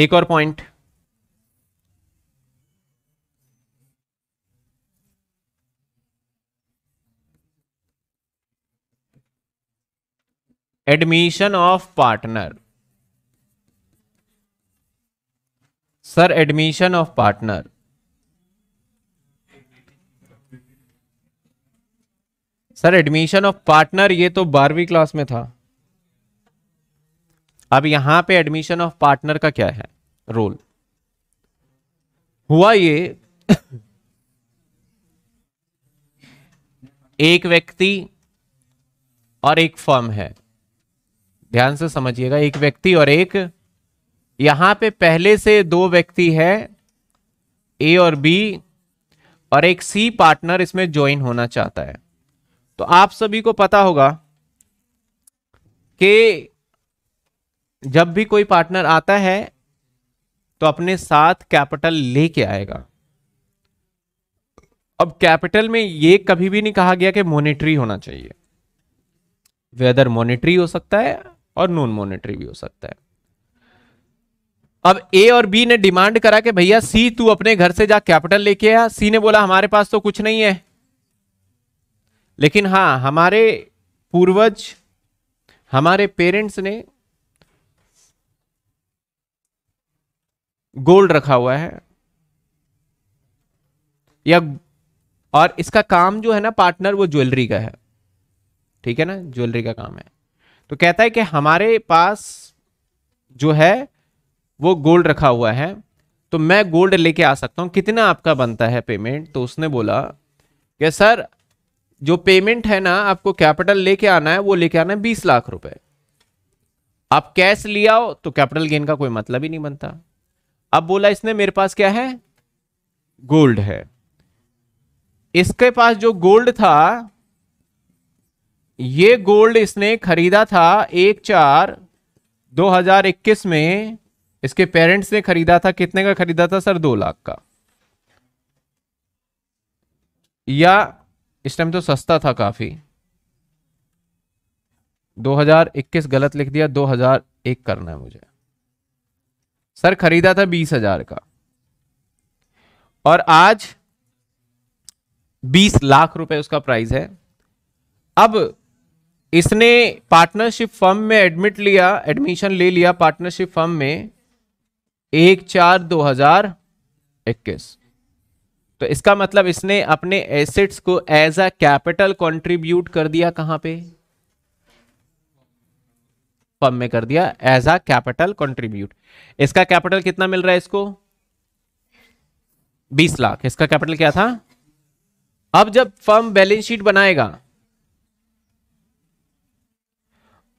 एक और point admission of partner sir admission of partner sir admission of partner ये तो बारहवीं क्लास में था अब यहां पे एडमिशन ऑफ पार्टनर का क्या है रोल हुआ ये एक व्यक्ति और एक फर्म है ध्यान से समझिएगा एक व्यक्ति और एक यहां पे पहले से दो व्यक्ति है ए और बी और एक सी पार्टनर इसमें ज्वाइन होना चाहता है तो आप सभी को पता होगा कि जब भी कोई पार्टनर आता है तो अपने साथ कैपिटल लेके आएगा अब कैपिटल में ये कभी भी नहीं कहा गया कि मॉनेटरी होना चाहिए वेदर मॉनेटरी हो सकता है और नॉन मॉनेटरी भी हो सकता है अब ए और बी ने डिमांड करा कि भैया सी तू अपने घर से जा कैपिटल लेके आया सी ने बोला हमारे पास तो कुछ नहीं है लेकिन हाँ हमारे पूर्वज हमारे पेरेंट्स ने गोल्ड रखा हुआ है या और इसका काम जो है ना पार्टनर वो ज्वेलरी का है ठीक है ना ज्वेलरी का काम है तो कहता है कि हमारे पास जो है वो गोल्ड रखा हुआ है तो मैं गोल्ड लेके आ सकता हूँ कितना आपका बनता है पेमेंट तो उसने बोला कि सर जो पेमेंट है ना आपको कैपिटल लेके आना है वो लेके आना है बीस लाख रुपए आप कैश लिया हो तो कैपिटल गेन का कोई मतलब ही नहीं बनता अब बोला इसने मेरे पास क्या है गोल्ड है इसके पास जो गोल्ड था ये गोल्ड इसने खरीदा था एक चार 2021 में इसके पेरेंट्स ने खरीदा था कितने का खरीदा था सर दो लाख का या इस टाइम तो सस्ता था काफी 2021 गलत लिख दिया 2001 करना है मुझे सर खरीदा था बीस हजार का और आज बीस लाख रुपए उसका प्राइस है अब इसने पार्टनरशिप फर्म में एडमिट लिया एडमिशन ले लिया पार्टनरशिप फर्म में एक चार दो हजार इक्कीस तो इसका मतलब इसने अपने एसेट्स को एज अ कैपिटल कंट्रीब्यूट कर दिया कहां पे फर्म में कर दिया एज अ कैपिटल कंट्रीब्यूट इसका कैपिटल कितना मिल रहा है इसको बीस लाख इसका कैपिटल क्या था अब जब फर्म बैलेंस शीट बनाएगा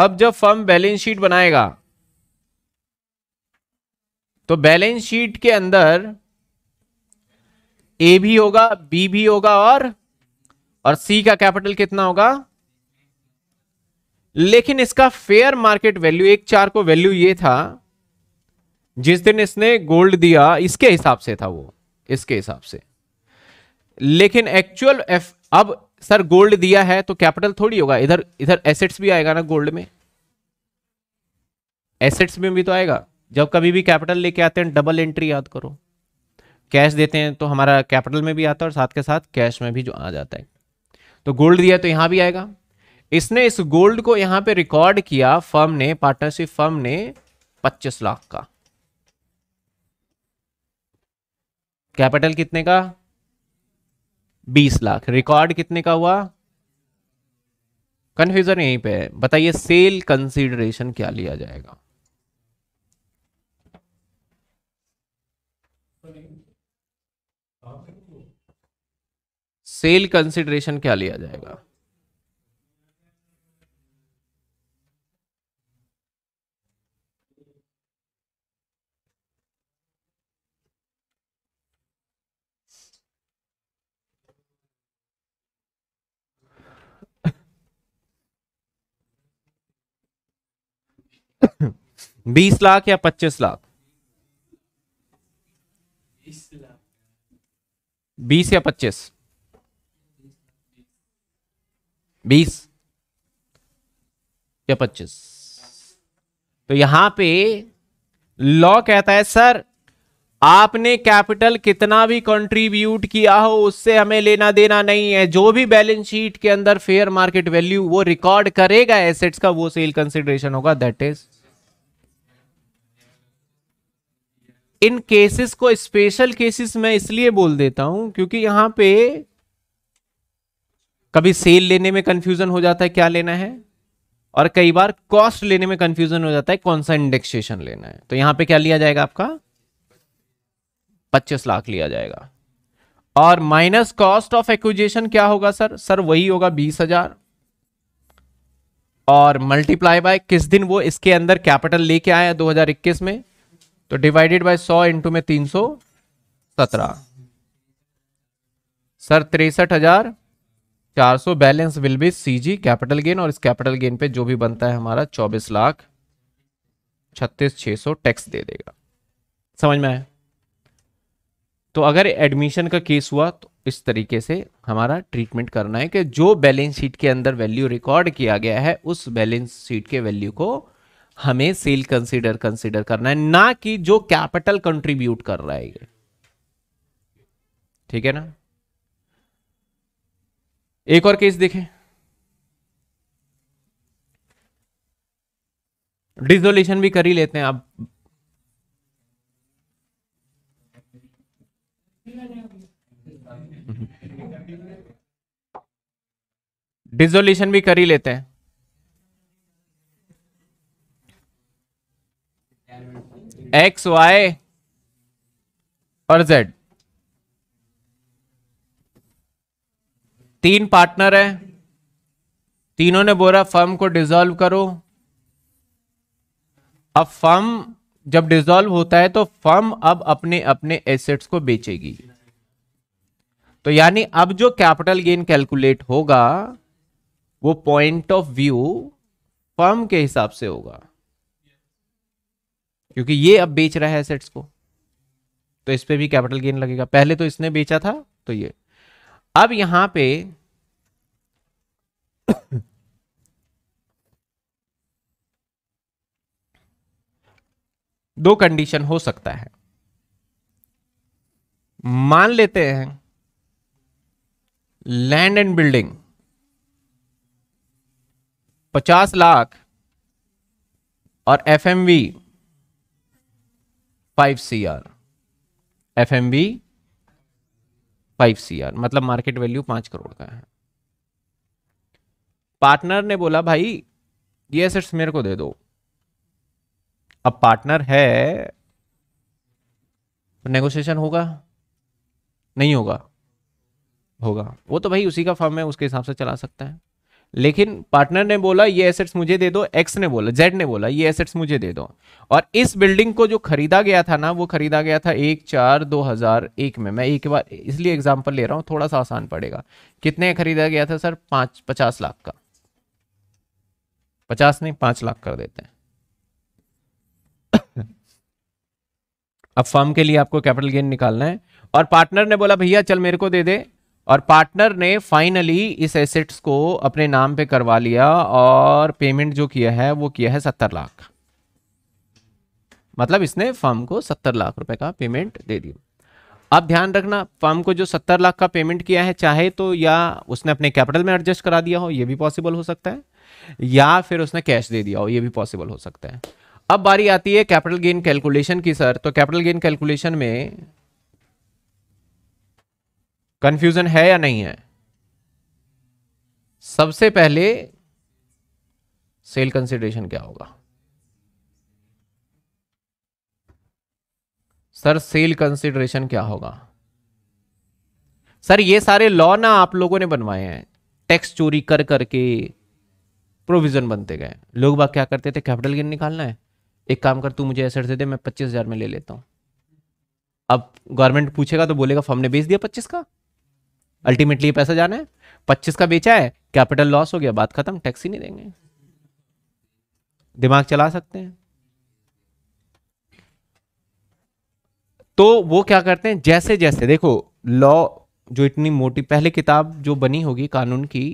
अब जब फर्म बैलेंस शीट बनाएगा तो बैलेंस शीट के अंदर ए भी होगा बी भी होगा और और सी का कैपिटल कितना होगा लेकिन इसका फेयर मार्केट वैल्यू एक चार को वैल्यू ये था जिस दिन इसने गोल्ड दिया इसके हिसाब से था वो इसके हिसाब से लेकिन एक्चुअल एफ अब सर गोल्ड दिया है तो कैपिटल थोड़ी होगा इधर इधर एसेट्स भी आएगा ना गोल्ड में एसेट्स में भी तो आएगा जब कभी भी कैपिटल लेके आते हैं डबल एंट्री याद करो कैश देते हैं तो हमारा कैपिटल में भी आता है और साथ के साथ कैश में भी जो आ जाता है तो गोल्ड दिया तो यहां भी आएगा इसने इस गोल्ड को यहां पे रिकॉर्ड किया फर्म ने पार्टनरशिप फर्म ने 25 लाख का कैपिटल कितने का 20 लाख रिकॉर्ड कितने का हुआ कंफ्यूजन यहीं पे है बताइए सेल कंसीडरेशन क्या लिया जाएगा सेल कंसीडरेशन क्या लिया जाएगा बीस लाख या पच्चीस लाख बीस या पच्चीस बीस या पच्चीस तो यहां पे लॉ कहता है सर आपने कैपिटल कितना भी कंट्रीब्यूट किया हो उससे हमें लेना देना नहीं है जो भी बैलेंस शीट के अंदर फेयर मार्केट वैल्यू वो रिकॉर्ड करेगा एसेट्स का वो सेल कंसिडरेशन होगा दैट इज इन केसेस को स्पेशल केसेस मैं इसलिए बोल देता हूं क्योंकि यहां पे कभी सेल लेने में कंफ्यूजन हो जाता है क्या लेना है और कई बार कॉस्ट लेने में कंफ्यूजन हो जाता है कौन सा इंडेक्सेशन लेना है तो यहां पे क्या लिया जाएगा आपका 25 लाख लिया जाएगा और माइनस कॉस्ट ऑफ एक्विजेशन क्या होगा सर सर वही होगा बीस हजार और मल्टीप्लाई बाय किस दिन वो इसके अंदर कैपिटल लेके आया 2021 में तो डिवाइडेड बाय सौ इंटू में तीन सौ सत्रह सर तिरसठ हजार चार सौ balance will be C G capital gain और इस कैपिटल गेन पे जो भी बनता है हमारा चौबीस लाख छत्तीस छह सौ टैक्स दे देगा समझ में आया तो अगर एडमिशन का केस हुआ तो इस तरीके से हमारा ट्रीटमेंट करना है कि जो बैलेंस शीट के अंदर वैल्यू रिकॉर्ड किया गया है उस बैलेंस शीट के वैल्यू को हमें सेल कंसीडर कंसीडर करना है ना कि जो कैपिटल कंट्रीब्यूट कर रहा है ठीक है ना एक और केस देखें डिजोल्यूशन भी कर ही लेते हैं आप डिजोल्यूशन भी कर ही लेते हैं एक्स वाई और जेड तीन पार्टनर हैं तीनों ने बोला फर्म को डिसॉल्व करो अब फर्म जब डिसॉल्व होता है तो फर्म अब अपने अपने एसेट्स को बेचेगी तो यानी अब जो कैपिटल गेन कैलकुलेट होगा वो पॉइंट ऑफ व्यू फर्म के हिसाब से होगा क्योंकि ये अब बेच रहा है एसेट्स को तो इस पर भी कैपिटल गेन लगेगा पहले तो इसने बेचा था तो ये अब यहां पे दो कंडीशन हो सकता है मान लेते हैं लैंड एंड बिल्डिंग पचास लाख और FMV five C R F M B five C R मतलब मार्केट वैल्यू पांच करोड़ का है पार्टनर ने बोला भाई ये एसेट्स मेरे को दे दो अब पार्टनर है तो नेगोशिएशन होगा नहीं होगा होगा वो तो भाई उसी का फर्म है उसके हिसाब से चला सकता है लेकिन पार्टनर ने बोला ये एसेट्स मुझे दे दो एक्स ने बोला जेड ने बोला ये एसेट्स मुझे दे दो और इस बिल्डिंग को जो खरीदा गया था ना वो खरीदा गया था एक चार दो हजार एक में मैं एक बार इसलिए एग्जाम्पल ले रहा हूं थोड़ा सा आसान पड़ेगा कितने खरीदा गया था सर पांच पचास लाख का पचास नहीं पांच लाख कर देते हैं अब फर्म के लिए आपको कैपिटल गेन निकालना है और पार्टनर ने बोला भैया चल मेरे को दे दे और पार्टनर ने फाइनली इस एसेट्स को अपने नाम पे करवा लिया और पेमेंट जो किया है वो किया है सत्तर लाख मतलब इसने फर्म को सत्तर लाख रुपए का पेमेंट दे दिया अब ध्यान रखना फर्म को जो सत्तर लाख का पेमेंट किया है चाहे तो या उसने अपने कैपिटल में एडजस्ट करा दिया हो ये भी पॉसिबल हो सकता है या फिर उसने कैश दे दिया हो ये भी पॉसिबल हो सकता है अब बारी आती है कैपिटल गेन कैलकुलेशन की सर तो कैपिटल गेन कैलकुलेशन में कंफ्यूजन है या नहीं है सबसे पहले सेल कंसिडरेशन क्या होगा सर सेल कंसिडरेशन क्या होगा सर ये सारे लॉ ना आप लोगों ने बनवाए हैं टैक्स चोरी कर करके प्रोविजन बनते गए लोग बात क्या करते थे कैपिटल गेन निकालना है एक काम कर तू मुझे एसेट दे दे मैं पच्चीस हजार में ले लेता हूं अब गवर्नमेंट पूछेगा तो बोलेगा फॉर्म ने बेच दिया पच्चीस का अल्टीमेटली ये पैसा जाना है पच्चीस का बेचा है कैपिटल लॉस हो गया बात खत्म टैक्स ही नहीं देंगे दिमाग चला सकते हैं तो वो क्या करते हैं जैसे जैसे देखो लॉ जो इतनी मोटी पहले किताब जो बनी होगी कानून की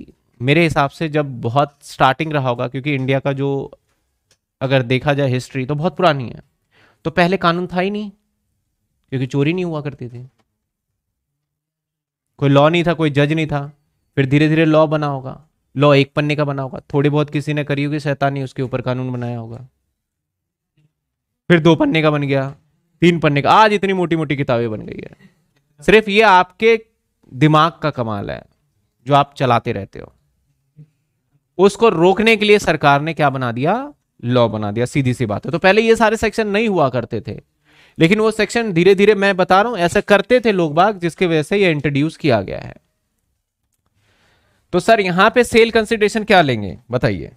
मेरे हिसाब से जब बहुत स्टार्टिंग रहा होगा क्योंकि इंडिया का जो अगर देखा जाए हिस्ट्री तो बहुत पुरानी है तो पहले कानून था ही नहीं क्योंकि चोरी नहीं हुआ करती थी कोई लॉ नहीं था कोई जज नहीं था फिर धीरे धीरे लॉ बना होगा लॉ एक पन्ने का बना होगा थोड़ी बहुत किसी ने करी होगी शैतानी उसके ऊपर कानून बनाया होगा फिर दो पन्ने का बन गया तीन पन्ने का आज इतनी मोटी मोटी किताबें बन गई है सिर्फ ये आपके दिमाग का कमाल है जो आप चलाते रहते हो उसको रोकने के लिए सरकार ने क्या बना दिया लॉ बना दिया सीधी सी बात है तो पहले ये सारे सेक्शन नहीं हुआ करते थे लेकिन वो सेक्शन धीरे धीरे मैं बता रहा हूं ऐसा करते थे लोग बाग जिसके वजह से ये इंट्रोड्यूस किया गया है तो सर यहां पे सेल कंसिडरेशन क्या लेंगे बताइए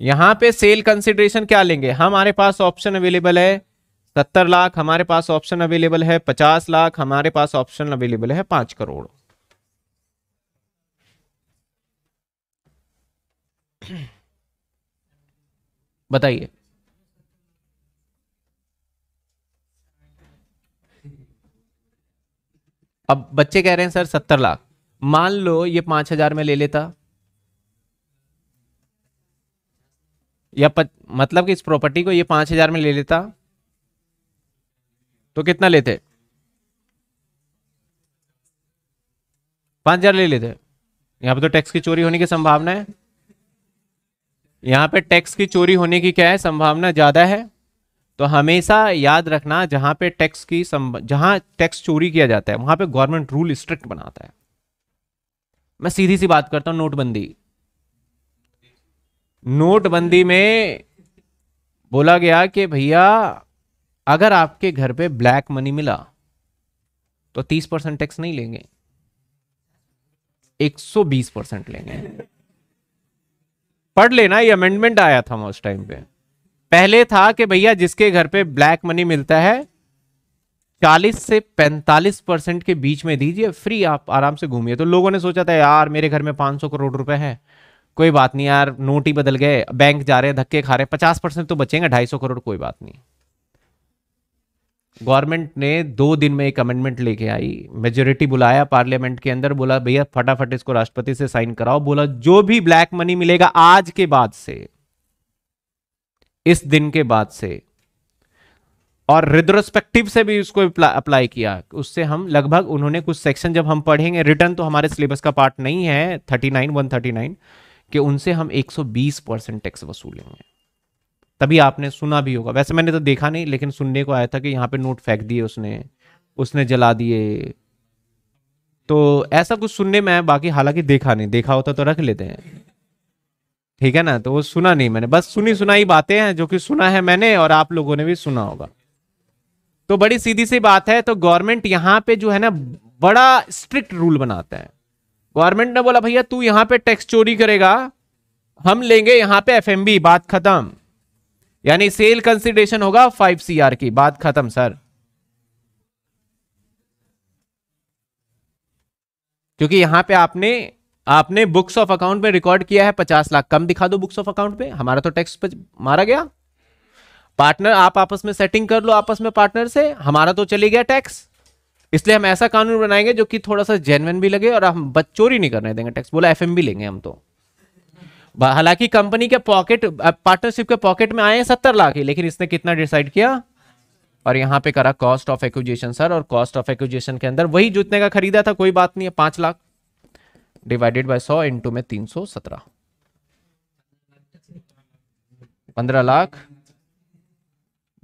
यहां पे सेल कंसिडरेशन क्या लेंगे हमारे पास ऑप्शन अवेलेबल है सत्तर लाख हमारे पास ऑप्शन अवेलेबल है पचास लाख हमारे पास ऑप्शन अवेलेबल है पांच करोड़ बताइए अब बच्चे कह रहे हैं सर सत्तर लाख मान लो ये पांच हजार में ले लेता या पत, मतलब कि इस प्रॉपर्टी को ये पांच हजार में ले लेता तो कितना लेते पांच हजार ले लेते यहां पे तो टैक्स की चोरी होने की संभावना है यहां पे टैक्स की चोरी होने की क्या है संभावना ज्यादा है तो हमेशा याद रखना जहां पे टैक्स की जहां टैक्स चोरी किया जाता है वहां पे गवर्नमेंट रूल स्ट्रिक्ट बनाता है मैं सीधी सी बात करता हूं नोटबंदी नोटबंदी में बोला गया कि भैया अगर आपके घर पे ब्लैक मनी मिला तो तीस परसेंट टैक्स नहीं लेंगे एक सौ बीस परसेंट लेंगे पढ़ लेना ये अमेंडमेंट आया था उस टाइम पे पहले था कि भैया जिसके घर पे ब्लैक मनी मिलता है चालीस से पैंतालीस परसेंट के बीच में दीजिए फ्री आप आराम से घूमिए तो लोगों ने सोचा था यार मेरे घर में पांच सौ करोड़ रुपए हैं कोई बात नहीं यार नोट ही बदल गए बैंक जा रहे हैं धक्के खा रहे हैं पचास परसेंट तो बचेंगे ढाई सौ करोड़ कोई बात नहीं गवर्नमेंट ने दो दिन में एक अमेंडमेंट लेके आई मेजोरिटी बुलाया पार्लियामेंट के अंदर बोला भैया फटाफट इसको राष्ट्रपति से साइन कराओ बोला जो भी ब्लैक मनी मिलेगा आज के बाद से इस दिन के बाद से और रिद्रोस्पेक्टिव से भी उसको अप्लाई किया उससे हम लगभग उन्होंने कुछ सेक्शन जब हम पढ़ेंगे रिटर्न तो हमारे सिलेबस का पार्ट नहीं है thirty nine one thirty nine कि उनसे हम 120 परसेंट टैक्स वसूलेंगे तभी आपने सुना भी होगा वैसे मैंने तो देखा नहीं लेकिन सुनने को आया था कि यहाँ पे नोट फेंक दिए उसने उसने जला दिए तो ऐसा कुछ सुनने में बाकी हालांकि देखा नहीं देखा होता तो रख लेते हैं ठीक है ना तो वो सुना नहीं मैंने बस सुनी सुनाई बातें हैं जो कि सुना है मैंने और आप लोगों ने भी सुना होगा तो बड़ी सीधी सी बात है तो गवर्नमेंट यहाँ पे जो है ना बड़ा स्ट्रिक्ट रूल बनाता है गवर्नमेंट ने बोला भैया तू यहाँ पे टैक्स चोरी करेगा हम लेंगे यहाँ पे एफएमबी बात खत्म यानी सेल कंसिडरेशन होगा फाइव सी की बात खत्म सर क्योंकि यहां पे आपने आपने बुक्स ऑफ अकाउंट में रिकॉर्ड किया है पचास लाख कम दिखा दो बुक्स ऑफ अकाउंट में हमारा तो टैक्स मारा गया पार्टनर आप आपस में सेटिंग कर लो आपस में पार्टनर से हमारा तो चले गया टैक्स इसलिए हम ऐसा कानून बनाएंगे जो कि थोड़ा सा जेनवन भी लगे और हम चोरी नहीं करने देंगे टैक्स बोला एफ भी लेंगे हम तो हालांकि कंपनी के पॉकेट पार्टनरशिप के पॉकेट में आए हैं सत्तर लाख ही लेकिन इसने कितना डिसाइड किया और यहां पे करा कॉस्ट ऑफ एक्विजिशन सर और कॉस्ट ऑफ एक्विजिशन के अंदर वही जितने का खरीदा था कोई बात नहीं है पांच लाख डिवाइडेड बाय सौ इंटू में तीन सौ सत्रह पंद्रह लाख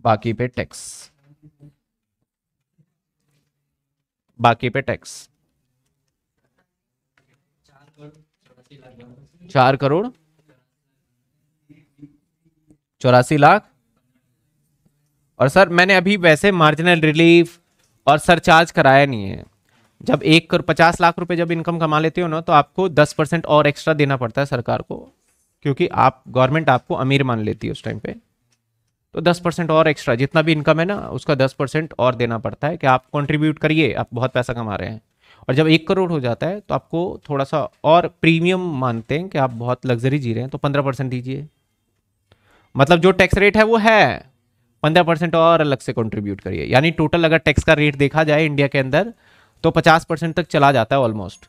बाकी पे टैक्स बाकी पे टैक्स चार करोड़ चौरासी लाख और सर मैंने अभी वैसे मार्जिनल रिलीफ और सरचार्ज कराया नहीं है जब एक करोड़ पचास लाख रुपए जब इनकम कमा लेते हो ना तो आपको दस परसेंट और एक्स्ट्रा देना पड़ता है सरकार को क्योंकि आप गवर्नमेंट आपको अमीर मान लेती है उस टाइम पे तो दस परसेंट और एक्स्ट्रा जितना भी इनकम है ना उसका दस परसेंट और देना पड़ता है कि आप कंट्रीब्यूट करिए आप बहुत पैसा कमा रहे हैं और जब एक करोड़ हो जाता है तो आपको थोड़ा सा और प्रीमियम मानते हैं कि आप बहुत लग्जरी जी रहे हैं तो पंद्रह परसेंट दीजिए मतलब जो टैक्स रेट है वो है पंद्रह परसेंट और अलग से कॉन्ट्रीब्यूट करिए यानी टोटल अगर टैक्स का रेट देखा जाए इंडिया के अंदर तो पचास परसेंट तक चला जाता है ऑलमोस्ट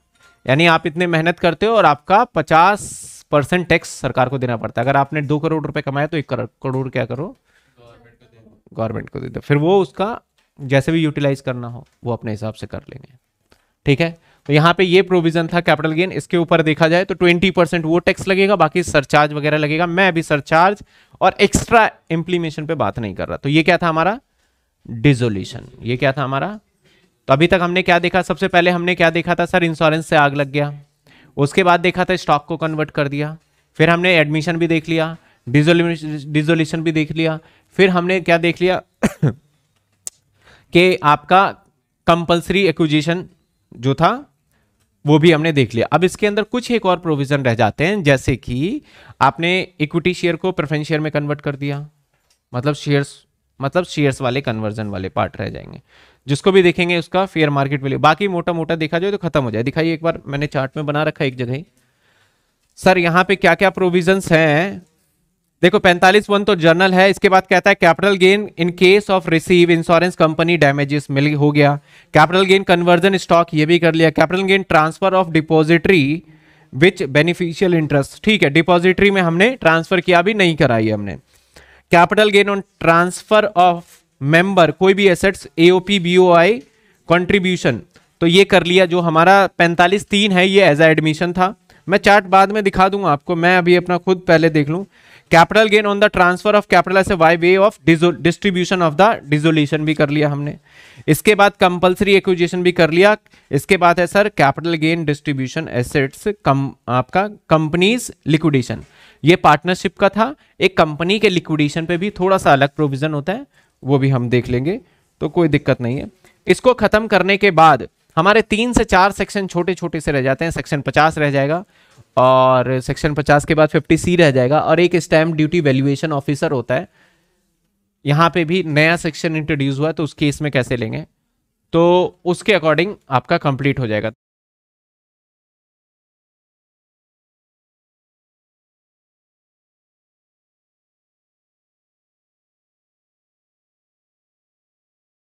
यानी आप इतने मेहनत करते हो और आपका पचास परसेंट टैक्स सरकार को देना पड़ता है अगर आपने दो करोड़ रुपए कमाया तो एक करोड़ क्या करो गवर्नमेंट को दे दो फिर वो उसका जैसे भी यूटिलाइज करना हो वो अपने हिसाब से कर लेंगे ठीक है तो यहाँ पे ये प्रोविजन था कैपिटल गेन इसके ऊपर देखा जाए तो 20 परसेंट वो टैक्स लगेगा बाकी सरचार्ज वगैरह लगेगा मैं अभी सरचार्ज और एक्स्ट्रा इम्प्लीमेशन पे बात नहीं कर रहा तो ये क्या था हमारा डिजोल्यूशन ये क्या था हमारा तो अभी तक हमने क्या देखा सबसे पहले हमने क्या देखा था सर इंश्योरेंस से आग लग गया उसके बाद देखा था स्टॉक को कन्वर्ट कर दिया फिर हमने एडमिशन भी देख लिया डिजोल्यूशन भी देख लिया फिर हमने क्या देख लिया कि आपका कंपल्सरी एक्विजिशन जो था वो भी हमने देख लिया अब इसके अंदर कुछ एक और प्रोविजन रह जाते हैं जैसे कि आपने इक्विटी शेयर को प्रेफरेंस शेयर में कन्वर्ट कर दिया मतलब शेयर्स मतलब शेयर्स वाले कन्वर्जन वाले पार्ट रह जाएंगे जिसको भी देखेंगे उसका फेयर मार्केट वैल्यू बाकी मोटा मोटा देखा जाए तो खत्म हो जाए दिखाइए एक बार मैंने चार्ट में बना रखा एक जगह सर यहाँ पे क्या क्या प्रोविजन हैं देखो पैंतालीस वन तो जर्नल है इसके बाद कहता है capital gain in case of receive insurance company damages मिल हो गया कैपिटल गेन कन्वर्जन स्टॉक ये भी कर लिया capital gain transfer of depository which beneficial interest ठीक है डिपॉजिटरी में हमने ट्रांसफर किया भी नहीं कराई हमने capital gain on transfer of member कोई भी एसेट्स एओपी बीओआई कंट्रीब्यूशन तो ये कर लिया जो हमारा पैंतालीस तीन है ये एज एडमिशन था मैं चार्ट बाद में दिखा दूंगा आपको मैं अभी अपना खुद पहले देख लूँ capital gain on the transfer of capital S Y way of distribution of the dissolution भी कर लिया हमने इसके बाद कंपलसरी एक्विजिशन भी कर लिया इसके बाद है sir capital gain distribution assets कम आपका कंपनीज लिक्विडेशन ये पार्टनरशिप का था एक कंपनी के लिक्विडेशन पे भी थोड़ा सा अलग प्रोविजन होता है वो भी हम देख लेंगे तो कोई दिक्कत नहीं है इसको खत्म करने के बाद हमारे तीन से चार सेक्शन छोटे छोटे से रह जाते हैं सेक्शन पचास रह जाएगा और सेक्शन पचास के बाद फिफ्टी सी रह जाएगा और एक स्टैम्प ड्यूटी वैल्यूएशन ऑफिसर होता है यहाँ पे भी नया सेक्शन इंट्रोड्यूस हुआ तो उस केस में कैसे लेंगे तो उसके अकॉर्डिंग आपका कंप्लीट हो जाएगा